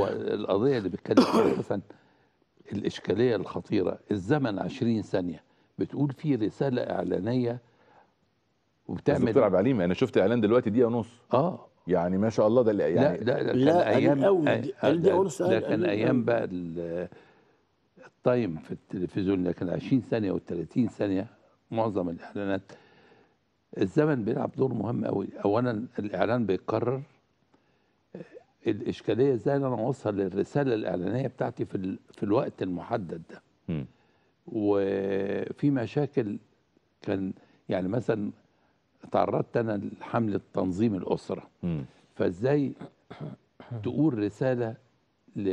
القضية اللي بيتكلم فيها حسن الإشكالية الخطيرة الزمن 20 ثانية بتقول في رسالة إعلانية وبتعمل بتلعب العليم أنا شفت إعلان دلوقتي دقيقة ونص آه يعني ما شاء الله ده يعني لا لا, لا أيام آه، لا ده كان أيام بقى التايم في التلفزيون لكن 20 ثانية و30 ثانية معظم الإعلانات الزمن بيلعب دور مهم قوي أولا الإعلان بيتكرر الاشكاليه ازاي انا اوصل الرساله الاعلانيه بتاعتي في ال... في الوقت المحدد ده وفي مشاكل كان يعني مثلا تعرضت انا لحمله تنظيم الاسره فازاي تقول رساله ل...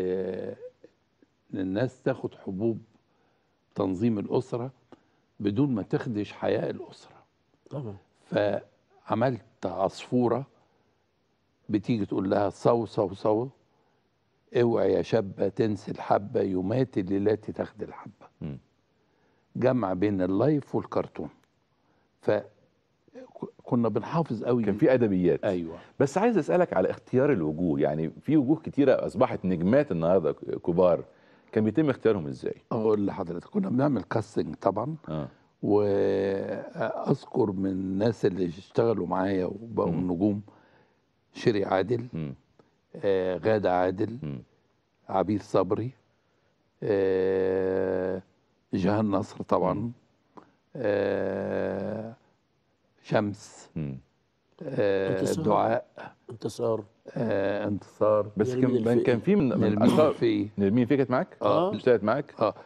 للناس تاخد حبوب تنظيم الاسره بدون ما تخدش حياء الاسره طبعا فعملت عصفوره بتيجي تقول لها صو صو صو اوعي يا شابة تنسي الحبة يومات لا تاخد الحبة م. جمع بين اللايف والكرتون ف كنا بنحافظ قوي كان في ادبيات ايوه بس عايز اسالك على اختيار الوجوه يعني في وجوه كتيره اصبحت نجمات النهارده كبار كان بيتم اختيارهم ازاي اقول لحضرتك كنا بنعمل كاستنج طبعا آه. واذكر من الناس اللي اشتغلوا معايا وبقوا نجوم شيري عادل آه غادة عادل عبيد صبري آه جهان نصر طبعا آه شمس آه دعاء انتصار آه انتصار بس كان كان في من, من المين في نرمين في كانت معاك؟ اه اشتغلت معك؟ اه